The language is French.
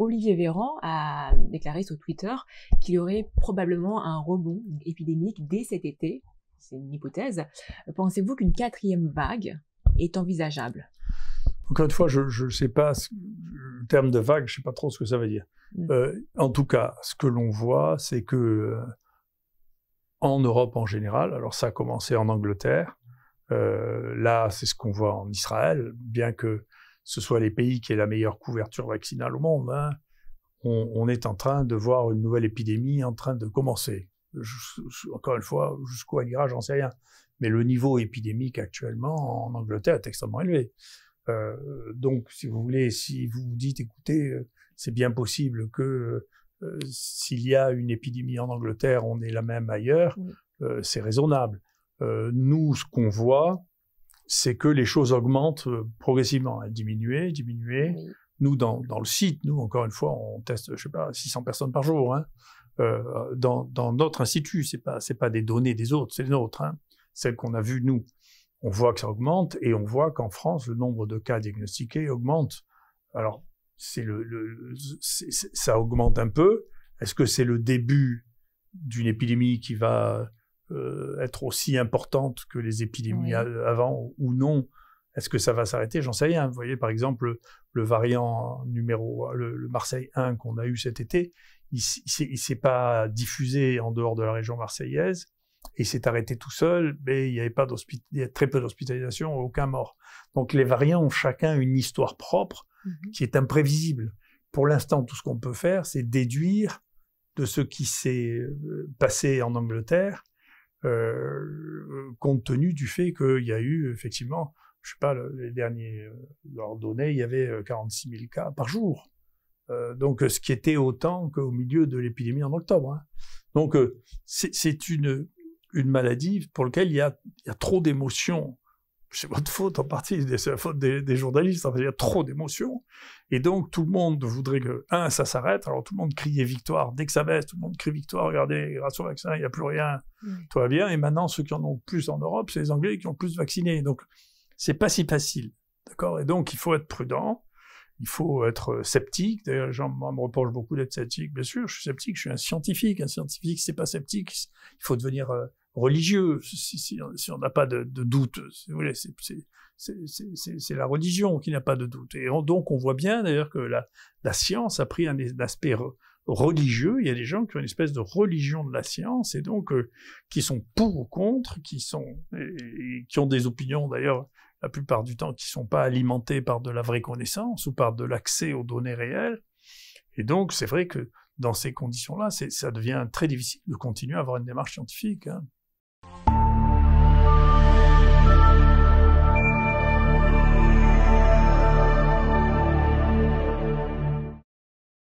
Olivier Véran a déclaré sur Twitter qu'il y aurait probablement un rebond épidémique dès cet été. C'est une hypothèse. Pensez-vous qu'une quatrième vague est envisageable Encore une fois, je ne sais pas, le terme de vague, je ne sais pas trop ce que ça veut dire. Mm. Euh, en tout cas, ce que l'on voit, c'est que euh, en Europe en général, alors ça a commencé en Angleterre, euh, là c'est ce qu'on voit en Israël, bien que ce soit les pays qui aient la meilleure couverture vaccinale au monde. Hein, on, est en train de voir une nouvelle épidémie en train de commencer. encore une fois, jusqu'où elle ira, j'en sais rien. Mais le niveau épidémique actuellement en Angleterre est extrêmement élevé. Euh, donc, si vous voulez, si vous vous dites, écoutez, euh, c'est bien possible que euh, s'il y a une épidémie en Angleterre, on est la même ailleurs, c'est raisonnable. nous, ce qu'on voit, c'est que les choses augmentent euh, progressivement. Diminuer, diminuer. Nous, dans, le site, nous, encore une fois, on teste, je sais pas, 600 personnes par jour. Hein. Euh, dans, dans, notre institut, c'est pas, c'est pas des données des autres, c'est les nôtres, hein. celles qu'on a vues, nous. On voit que ça augmente et on voit qu'en France, le nombre de cas diagnostiqués augmente. Alors, c'est le, ça augmente un peu. Est-ce que c'est le début d'une épidémie qui va euh, être aussi importante que les épidémies avant ou non Est-ce que ça va s'arrêter J'en sais rien. Vous voyez, par exemple, le variant numéro, le, le Marseille 1 qu'on a eu cet été, il ne s'est pas diffusé en dehors de la région marseillaise. Et il s'est arrêté tout seul, mais il n'y avait pas a très peu d'hospitalisation, aucun mort. Donc les variants ont chacun une histoire propre mhm. qui est imprévisible. Pour l'instant, tout ce qu'on peut faire, c'est déduire de ce qui s'est euh, passé en Angleterre euh, compte tenu du fait qu'il y a eu effectivement, je sais pas, les derniers euh, leurs données, il y avait 46 euh, 000 cas par jour. donc, ce qui était autant qu'au milieu de l'épidémie en octobre. Hein. Donc, c'est une, maladie pour laquelle il y a, il y a trop d'émotions c'est votre faute en partie, c'est la faute des, journalistes, il y a trop d'émotions. Et donc tout le monde voudrait que, un, ça s'arrête, alors tout le monde criait victoire, dès que ça baisse, tout le monde crie victoire, regardez, grâce au vaccin, il n'y a plus rien, toi mm. tout va bien. Et maintenant, ceux qui en ont plus en Europe, c'est les Anglais qui ont plus vacciné. Donc c'est pas si facile, d'accord Et donc il faut être prudent, il faut être euh, sceptique. D'ailleurs, les gens me reprochent beaucoup d'être sceptique, bien sûr, je suis sceptique, je suis un scientifique. Un scientifique, c'est pas sceptique, il faut devenir... Euh, religieux, si, on n'a pas de, doute. c'est la religion qui n'a pas de doute. Et donc on voit bien d'ailleurs que la, science a pris un, aspect religieux. Il y a des gens qui ont une espèce de religion de la science et donc euh, qui sont pour ou contre, qui sont qui ont des opinions d'ailleurs la plupart du temps qui ne sont pas alimentées par de la vraie connaissance ou par de l'accès aux données réelles. Et donc c'est vrai que dans ces conditions-là, ça devient très difficile de continuer à avoir une démarche scientifique. Hein.